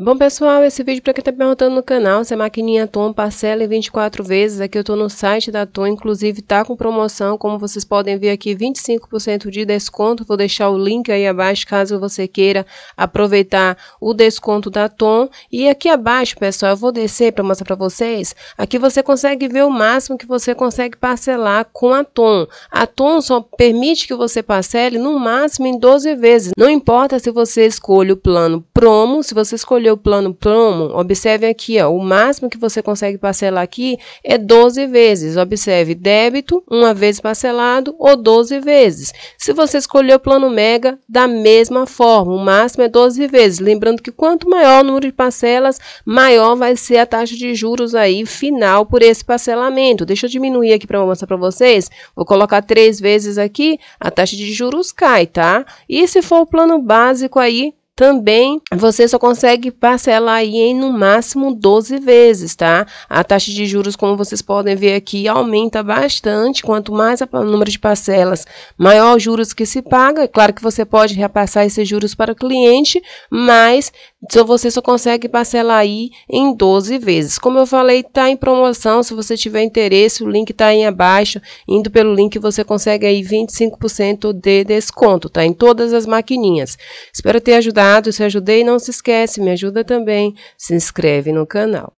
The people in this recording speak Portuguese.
Bom pessoal, esse vídeo para quem está perguntando no canal se a é maquininha Tom parcela em 24 vezes, aqui eu estou no site da Tom, inclusive tá com promoção, como vocês podem ver aqui 25% de desconto, vou deixar o link aí abaixo caso você queira aproveitar o desconto da Tom. E aqui abaixo pessoal, eu vou descer para mostrar para vocês, aqui você consegue ver o máximo que você consegue parcelar com a Tom. A Tom só permite que você parcele no máximo em 12 vezes, não importa se você escolhe o plano promo, se você escolheu escolher o plano Plomo, observe aqui, ó, o máximo que você consegue parcelar aqui é 12 vezes. Observe débito, uma vez parcelado ou 12 vezes. Se você escolher o plano Mega, da mesma forma, o máximo é 12 vezes. Lembrando que quanto maior o número de parcelas, maior vai ser a taxa de juros aí final por esse parcelamento. Deixa eu diminuir aqui para mostrar para vocês. Vou colocar três vezes aqui, a taxa de juros cai, tá? E se for o plano básico aí, também você só consegue parcelar aí em no máximo 12 vezes, tá? A taxa de juros, como vocês podem ver aqui, aumenta bastante. Quanto mais o número de parcelas, maior os juros que se paga. É claro que você pode repassar esses juros para o cliente, mas então você só consegue parcelar aí em 12 vezes. Como eu falei, tá em promoção. Se você tiver interesse, o link tá aí abaixo. Indo pelo link você consegue aí 25% de desconto, tá? Em todas as maquininhas. Espero ter ajudado. Se ajudei, não se esquece, me ajuda também. Se inscreve no canal.